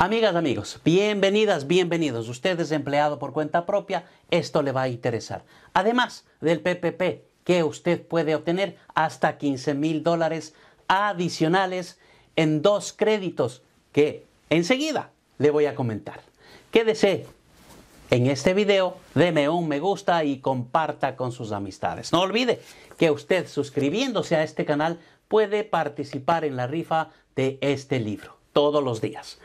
Amigas, amigos, bienvenidas, bienvenidos. Usted es empleado por cuenta propia, esto le va a interesar. Además del PPP, que usted puede obtener hasta 15 mil dólares adicionales en dos créditos que enseguida le voy a comentar. Quédese en este video, deme un me gusta y comparta con sus amistades. No olvide que usted suscribiéndose a este canal puede participar en la rifa de este libro todos los días.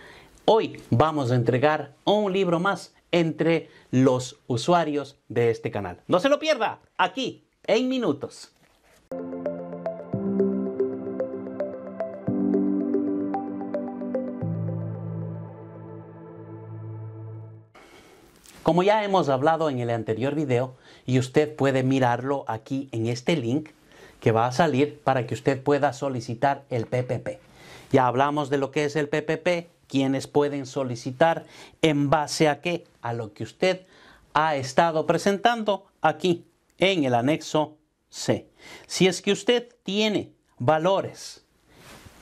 Hoy vamos a entregar un libro más entre los usuarios de este canal. No se lo pierda, aquí, en minutos. Como ya hemos hablado en el anterior video, y usted puede mirarlo aquí en este link que va a salir para que usted pueda solicitar el PPP. Ya hablamos de lo que es el PPP, quienes pueden solicitar en base a qué? A lo que usted ha estado presentando aquí en el anexo C. Si es que usted tiene valores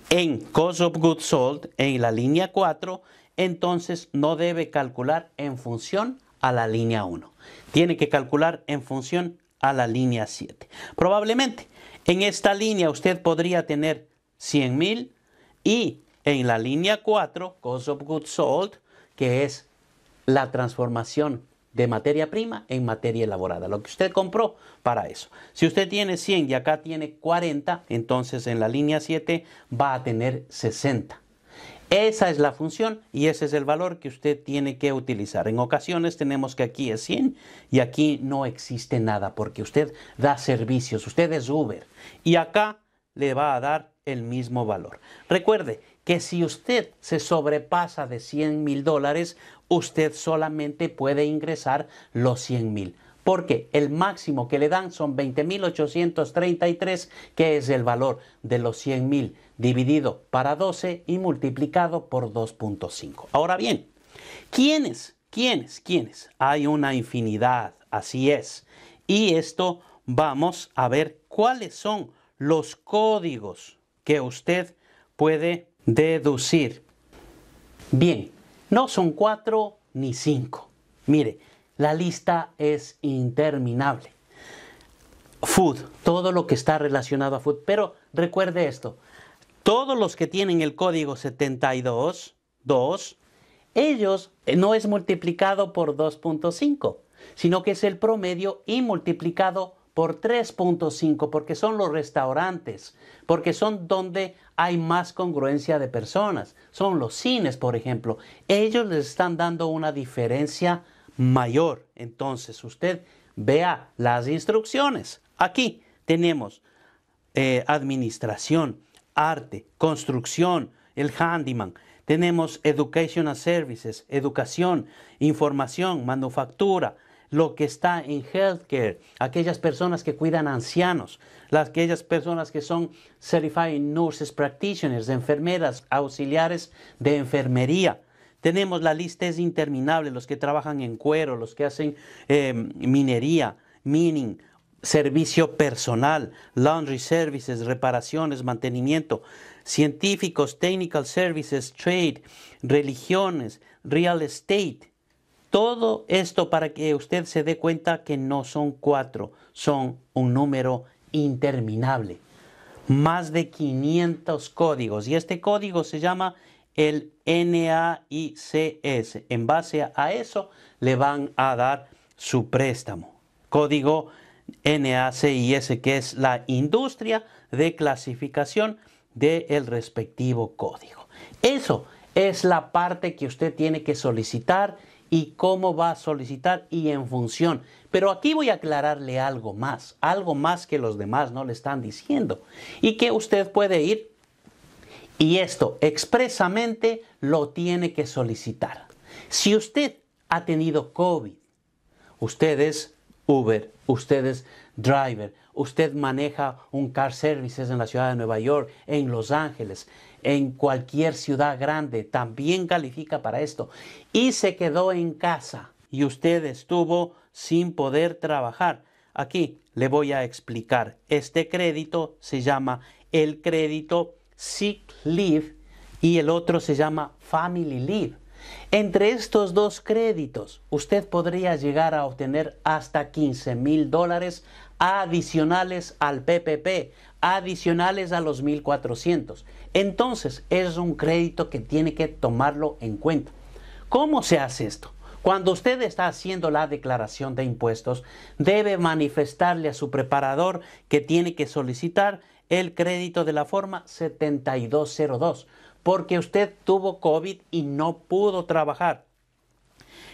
en Cost of Goods Sold en la línea 4, entonces no debe calcular en función a la línea 1. Tiene que calcular en función a la línea 7. Probablemente en esta línea usted podría tener 100 mil y en la línea 4, Cost of Goods Sold, que es la transformación de materia prima en materia elaborada, lo que usted compró para eso. Si usted tiene 100 y acá tiene 40, entonces en la línea 7 va a tener 60. Esa es la función y ese es el valor que usted tiene que utilizar. En ocasiones tenemos que aquí es 100 y aquí no existe nada porque usted da servicios, usted es Uber y acá le va a dar el mismo valor. Recuerde, que si usted se sobrepasa de 100 mil dólares, usted solamente puede ingresar los 100 mil. Porque el máximo que le dan son 20.833, que es el valor de los mil, dividido para 12 y multiplicado por 2.5. Ahora bien, ¿quiénes? ¿Quiénes? ¿Quiénes? Hay una infinidad, así es. Y esto vamos a ver cuáles son los códigos que usted puede deducir. Bien, no son cuatro ni cinco. Mire, la lista es interminable. Food, todo lo que está relacionado a food. Pero recuerde esto, todos los que tienen el código 72, 2, ellos eh, no es multiplicado por 2.5, sino que es el promedio y multiplicado por 3.5 porque son los restaurantes, porque son donde hay más congruencia de personas, son los cines, por ejemplo. Ellos les están dando una diferencia mayor. Entonces, usted vea las instrucciones. Aquí tenemos eh, administración, arte, construcción, el handyman. Tenemos educational services, educación, información, manufactura, lo que está en healthcare, aquellas personas que cuidan ancianos, las, aquellas personas que son certified nurses practitioners, enfermeras, auxiliares de enfermería. Tenemos la lista es interminable, los que trabajan en cuero, los que hacen em, minería, mining, servicio personal, laundry services, reparaciones, mantenimiento, científicos, technical services, trade, religiones, real estate, todo esto para que usted se dé cuenta que no son cuatro, son un número interminable. Más de 500 códigos y este código se llama el NAICS. En base a eso le van a dar su préstamo. Código NACIS, que es la industria de clasificación del respectivo código. Eso es la parte que usted tiene que solicitar y cómo va a solicitar y en función. Pero aquí voy a aclararle algo más, algo más que los demás no le están diciendo y que usted puede ir y esto expresamente lo tiene que solicitar. Si usted ha tenido COVID, usted es Uber, usted es driver, usted maneja un car services en la ciudad de Nueva York, en Los Ángeles, en cualquier ciudad grande, también califica para esto. Y se quedó en casa y usted estuvo sin poder trabajar. Aquí le voy a explicar. Este crédito se llama el crédito Sick Leave y el otro se llama Family Leave. Entre estos dos créditos, usted podría llegar a obtener hasta 15 mil dólares adicionales al PPP, adicionales a los 1.400. Entonces, es un crédito que tiene que tomarlo en cuenta. ¿Cómo se hace esto? Cuando usted está haciendo la declaración de impuestos, debe manifestarle a su preparador que tiene que solicitar el crédito de la forma 7202, porque usted tuvo COVID y no pudo trabajar.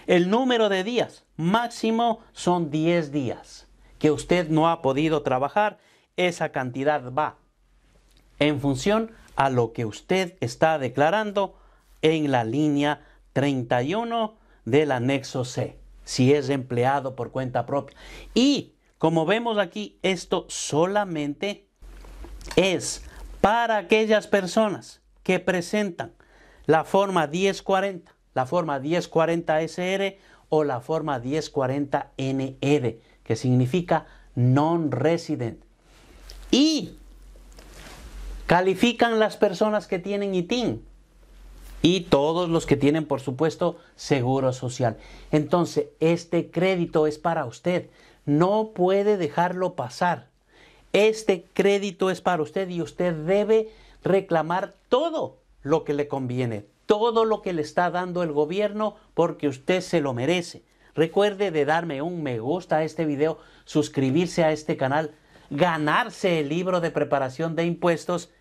El número de días máximo son 10 días que usted no ha podido trabajar, esa cantidad va en función a lo que usted está declarando en la línea 31 del anexo C, si es empleado por cuenta propia. Y como vemos aquí, esto solamente es para aquellas personas que presentan la forma 1040, la forma 1040 SR o la forma 1040 NR. E que significa non-resident. Y califican las personas que tienen ITIN y todos los que tienen, por supuesto, seguro social. Entonces, este crédito es para usted. No puede dejarlo pasar. Este crédito es para usted y usted debe reclamar todo lo que le conviene, todo lo que le está dando el gobierno porque usted se lo merece. Recuerde de darme un me gusta a este video, suscribirse a este canal, ganarse el libro de preparación de impuestos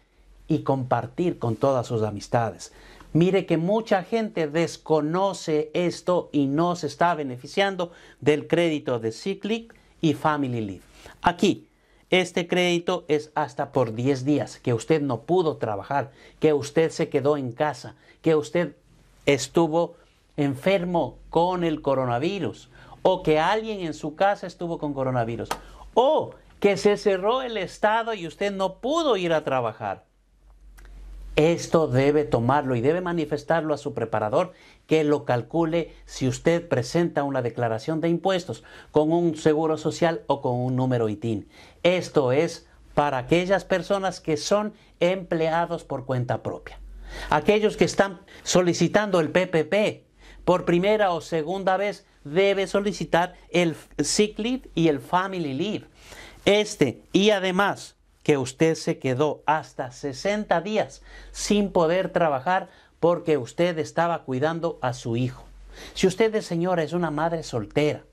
y compartir con todas sus amistades. Mire que mucha gente desconoce esto y no se está beneficiando del crédito de Cyclic y Family Leave. Aquí, este crédito es hasta por 10 días, que usted no pudo trabajar, que usted se quedó en casa, que usted estuvo enfermo con el coronavirus o que alguien en su casa estuvo con coronavirus o que se cerró el Estado y usted no pudo ir a trabajar. Esto debe tomarlo y debe manifestarlo a su preparador que lo calcule si usted presenta una declaración de impuestos con un seguro social o con un número ITIN. Esto es para aquellas personas que son empleados por cuenta propia. Aquellos que están solicitando el PPP, por primera o segunda vez debe solicitar el sick leave y el family leave. Este y además que usted se quedó hasta 60 días sin poder trabajar porque usted estaba cuidando a su hijo. Si usted, señora, es una madre soltera,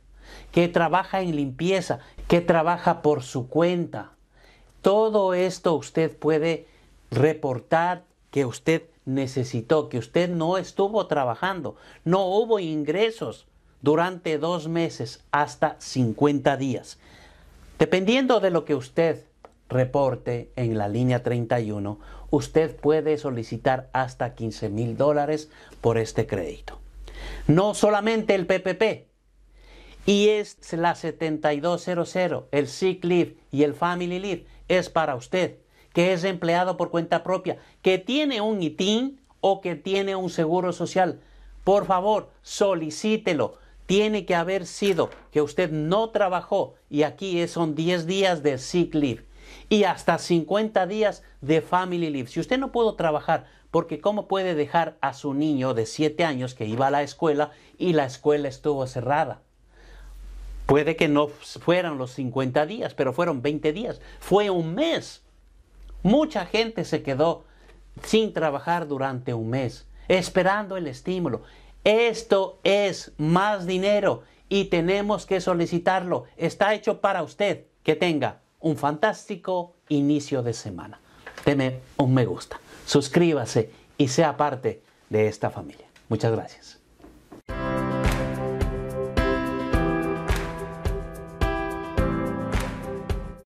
que trabaja en limpieza, que trabaja por su cuenta, todo esto usted puede reportar que usted necesitó, que usted no estuvo trabajando, no hubo ingresos durante dos meses hasta 50 días. Dependiendo de lo que usted reporte en la línea 31, usted puede solicitar hasta 15 mil dólares por este crédito. No solamente el PPP, y es la 7200, el Sick Leave y el Family Leave, es para usted que es empleado por cuenta propia, que tiene un ITIN o que tiene un seguro social. Por favor, solicítelo. Tiene que haber sido que usted no trabajó y aquí son 10 días de sick leave y hasta 50 días de family leave. Si usted no pudo trabajar, porque cómo puede dejar a su niño de 7 años que iba a la escuela y la escuela estuvo cerrada. Puede que no fueran los 50 días, pero fueron 20 días. Fue un mes Mucha gente se quedó sin trabajar durante un mes, esperando el estímulo. Esto es más dinero y tenemos que solicitarlo. Está hecho para usted. Que tenga un fantástico inicio de semana. Deme un me gusta, suscríbase y sea parte de esta familia. Muchas gracias.